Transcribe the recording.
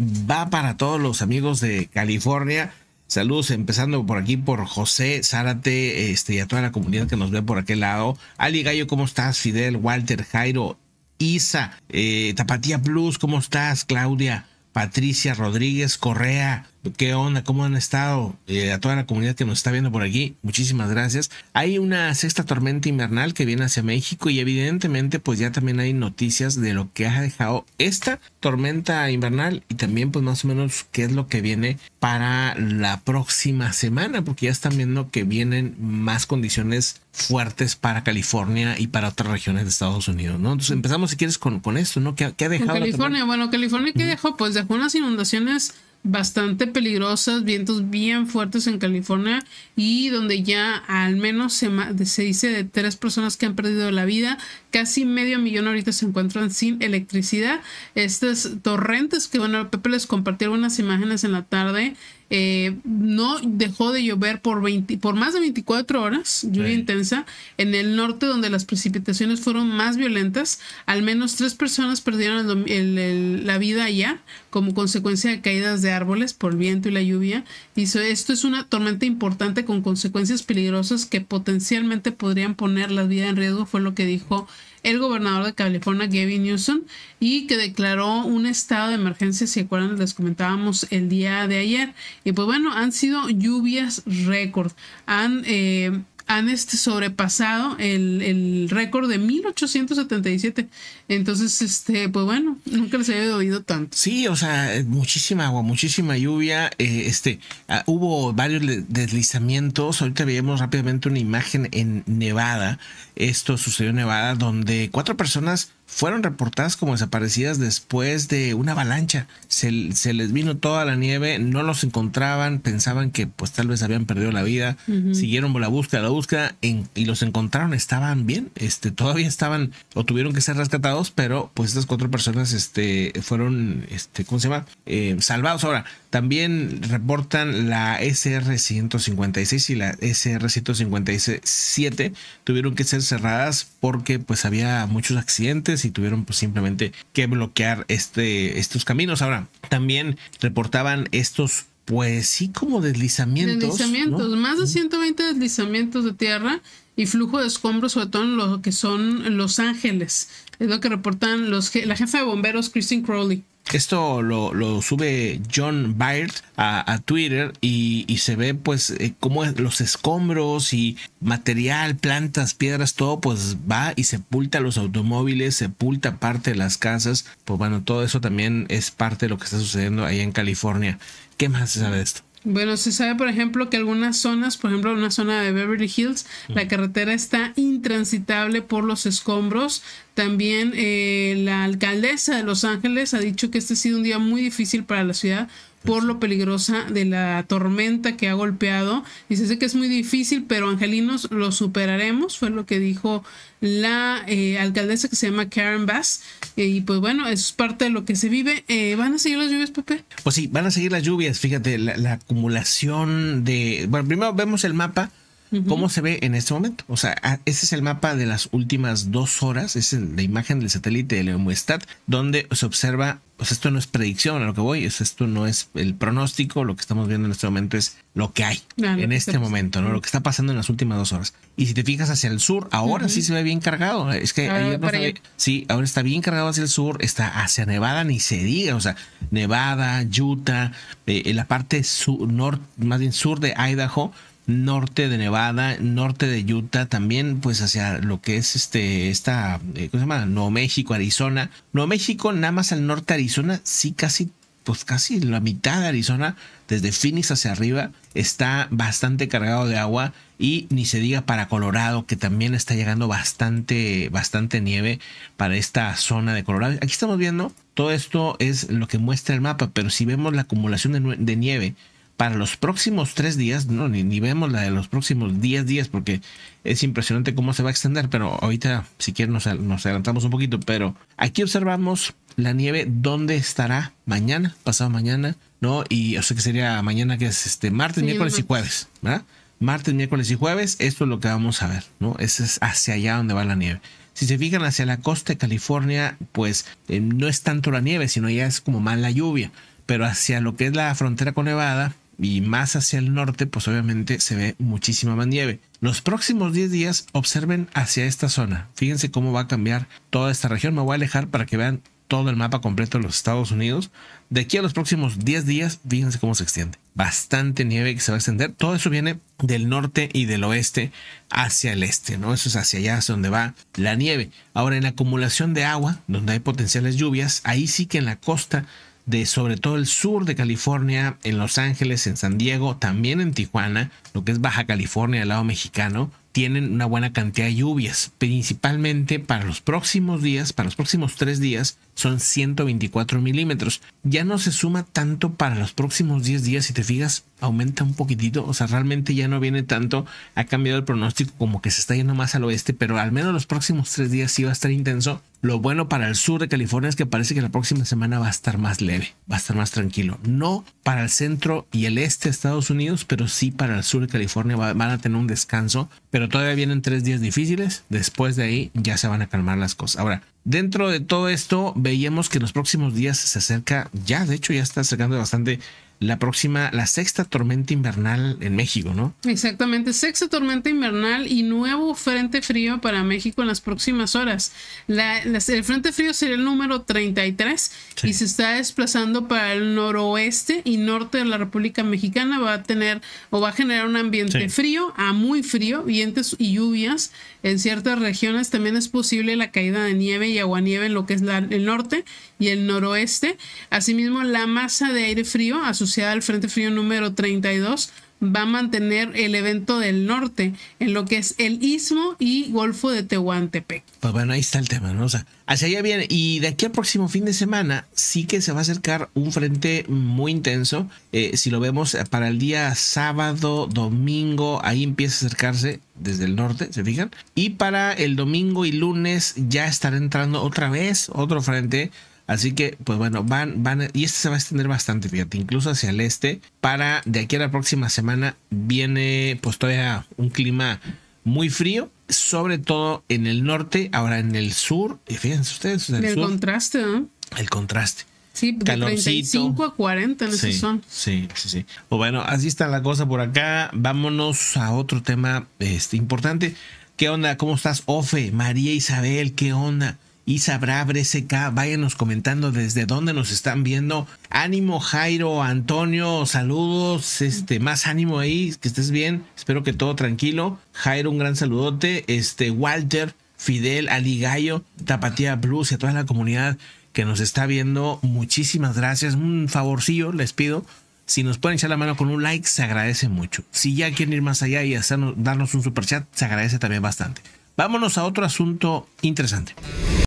va para todos los amigos de California. Saludos, empezando por aquí por José Zárate este, y a toda la comunidad que nos ve por aquel lado. Ali Gallo, ¿cómo estás? Fidel, Walter, Jairo, Isa, eh, Tapatía Plus, ¿cómo estás? Claudia, Patricia Rodríguez Correa, ¿Qué onda? ¿Cómo han estado? Eh, a toda la comunidad que nos está viendo por aquí, muchísimas gracias. Hay una sexta tormenta invernal que viene hacia México y evidentemente pues ya también hay noticias de lo que ha dejado esta tormenta invernal y también pues más o menos qué es lo que viene para la próxima semana, porque ya están viendo que vienen más condiciones fuertes para California y para otras regiones de Estados Unidos, ¿no? Entonces empezamos si quieres con, esto, ¿no? ¿Qué, ha dejado? California, bueno, California ¿qué dejó, pues dejó unas inundaciones bastante peligrosas, vientos bien fuertes en California y donde ya al menos se, dice de tres personas que han perdido la vida, casi medio millón ahorita se encuentran sin electricidad. Estos torrentes que, bueno, Pepe les compartió algunas imágenes en la tarde, eh, no dejó de llover por, por más de 24 horas, lluvia intensa, en el norte donde las precipitaciones fueron más violentas. Al menos tres personas perdieron la vida allá como consecuencia de caídas de árboles por el viento y la lluvia. Dice, esto es una tormenta importante con consecuencias peligrosas que potencialmente podrían poner la vida en riesgo, fue lo que dijo el gobernador de California, Gavin Newsom, y que declaró un estado de emergencia, si acuerdan, les comentábamos el día de ayer. Y pues bueno, han sido lluvias récord. Han, eh, han este sobrepasado el, récord de 1877. Entonces, este, pues bueno, nunca les había oído tanto. Sí, o sea, muchísima agua, muchísima lluvia. Eh, este, ah, hubo varios deslizamientos. Ahorita veíamos rápidamente una imagen en Nevada. Esto sucedió en Nevada, donde cuatro personas fueron reportadas como desaparecidas después de una avalancha. Se, les vino toda la nieve, no los encontraban, pensaban que pues tal vez habían perdido la vida, siguieron la búsqueda, la búsqueda y los encontraron, estaban bien, este, todavía estaban o tuvieron que ser rescatados, pero pues estas cuatro personas este, fueron, este, ¿cómo se llama? Eh, salvados. Ahora, también reportan la SR-156 y la SR-157 tuvieron que ser cerradas porque pues había muchos accidentes y tuvieron pues simplemente que bloquear este, estos caminos. Ahora, también reportaban estos pues sí, como deslizamientos. Deslizamientos, más de 120 deslizamientos de tierra y flujo de escombros, sobre todo en lo que son Los Ángeles. Es lo que reportan los, la jefa de bomberos, Christine Crowley. Esto lo, lo, sube John Baird a, Twitter y, se ve pues eh, cómo los escombros y material, plantas, piedras, todo pues va y sepulta los automóviles, sepulta parte de las casas. Pues bueno, todo eso también es parte de lo que está sucediendo ahí en California. ¿Qué más se sabe de esto? Bueno, se sabe, por ejemplo, que algunas zonas, por ejemplo, una zona de Beverly Hills, la carretera está intransitable por los escombros. También eh, la alcaldesa de Los Ángeles ha dicho que este ha sido un día muy difícil para la ciudad por lo peligrosa de la tormenta que ha golpeado. Dice, que es muy difícil, pero angelinos lo superaremos, fue lo que dijo la eh, alcaldesa que se llama Karen Bass. Eh, y pues bueno, es parte de lo que se vive. Eh, ¿Van a seguir las lluvias, Pepe? Pues sí, van a seguir las lluvias, fíjate, la, la acumulación de... Bueno, primero vemos el mapa cómo se ve en este momento. O sea, ah, ese es el mapa de las últimas dos horas, es la imagen del satélite de la humedad donde se observa, pues esto no es predicción a lo que voy, esto no es el pronóstico, lo que estamos viendo en este momento es lo que hay ah, en este momento, ¿no? Lo que está pasando en las últimas dos horas. Y si te fijas hacia el sur, ahora sí se ve bien cargado. Es que ah, ahí sí, ahora está bien cargado hacia el sur, está hacia Nevada, ni se diga, o sea, Nevada, Utah, eh, en la parte sur, norte, más bien sur de Idaho, norte de Nevada, norte de Utah, también pues hacia lo que es este, esta, eh, ¿cómo se llama? Nuevo México, Arizona. Nuevo México, nada más al norte de Arizona, sí casi, pues casi la mitad de Arizona, desde Phoenix hacia arriba, está bastante cargado de agua y ni se diga para Colorado, que también está llegando bastante, bastante nieve para esta zona de Colorado. Aquí estamos viendo, todo esto es lo que muestra el mapa, pero si vemos la acumulación de, de nieve, para los próximos tres días, no, ni, vemos la de los próximos 10 días, porque es impresionante cómo se va a extender, pero ahorita si quieren nos, adelantamos un poquito, pero aquí observamos la nieve, ¿dónde estará mañana, pasado mañana? ¿No? Y o sea que sería mañana que es este martes, miércoles y jueves, ¿verdad? Martes, miércoles y jueves, esto es lo que vamos a ver, ¿no? Ese es hacia allá donde va la nieve. Si se fijan hacia la costa de California, pues eh, no es tanto la nieve, sino ya es como más la lluvia. Pero hacia lo que es la frontera con Nevada, y más hacia el norte, pues obviamente se ve muchísima más nieve. Los próximos 10 días observen hacia esta zona. Fíjense cómo va a cambiar toda esta región. Me voy a alejar para que vean todo el mapa completo de los Estados Unidos. De aquí a los próximos 10 días, fíjense cómo se extiende. Bastante nieve que se va a extender. Todo eso viene del norte y del oeste hacia el este, ¿no? Eso es hacia allá, hacia donde va la nieve. Ahora, en la acumulación de agua, donde hay potenciales lluvias, ahí sí que en la costa de sobre todo el sur de California, en Los Ángeles, en San Diego, también en Tijuana, lo que es Baja California, el lado mexicano, tienen una buena cantidad de lluvias. Principalmente para los próximos días, para los próximos tres días, son 124 milímetros. Ya no se suma tanto para los próximos 10 días, si te fijas, aumenta un poquitito, o sea, realmente ya no viene tanto, ha cambiado el pronóstico como que se está yendo más al oeste, pero al menos los próximos tres días sí va a estar intenso. Lo bueno para el sur de California es que parece que la próxima semana va a estar más leve, va a estar más tranquilo. No para el centro y el este de Estados Unidos, pero sí para el sur de California van a tener un descanso, pero todavía vienen tres días difíciles, después de ahí ya se van a calmar las cosas. Ahora, dentro de todo esto, veíamos que en los próximos días se acerca, ya de hecho ya está acercando bastante la próxima, la sexta tormenta invernal en México, ¿no? Exactamente, sexta tormenta invernal y nuevo frente frío para México en las próximas horas. el frente frío sería el número 33 y se está desplazando para el noroeste y norte de la República Mexicana. Va a tener o va a generar un ambiente frío a muy frío, vientos y lluvias en ciertas regiones. También es posible la caída de nieve y aguanieve en lo que es el norte y el noroeste. Asimismo, la masa de aire frío a sus el Frente Frío número 32 va a mantener el evento del norte en lo que es el istmo y Golfo de Tehuantepec. Pues bueno, ahí está el tema, ¿no? O sea, hacia allá viene. Y de aquí al próximo fin de semana sí que se va a acercar un frente muy intenso. Eh, si lo vemos para el día sábado, domingo, ahí empieza a acercarse desde el norte, ¿se fijan? Y para el domingo y lunes ya estará entrando otra vez otro frente Así que, pues bueno, van, van, y este se va a extender bastante, fíjate, incluso hacia el este. Para de aquí a la próxima semana viene, pues todavía un clima muy frío, sobre todo en el norte, ahora en el sur, y fíjense ustedes, en el, el contraste, ¿no? ¿eh? El contraste. Sí, de 35 a 40 en sí, son. Sí, sí, sí. Pues bueno, así está la cosa por acá. Vámonos a otro tema este, importante. ¿Qué onda? ¿Cómo estás, Ofe? María Isabel, ¿qué onda? Isa Brabre, S.K., váyanos comentando desde dónde nos están viendo. Ánimo, Jairo, Antonio, saludos, este, más ánimo ahí, que estés bien, espero que todo tranquilo. Jairo, un gran saludote, este, Walter, Fidel, Ali Gallo, Tapatía Blues y a toda la comunidad que nos está viendo, muchísimas gracias, un favorcillo les pido. Si nos pueden echar la mano con un like, se agradece mucho. Si ya quieren ir más allá y darnos un super chat, se agradece también bastante. Vámonos a otro asunto interesante.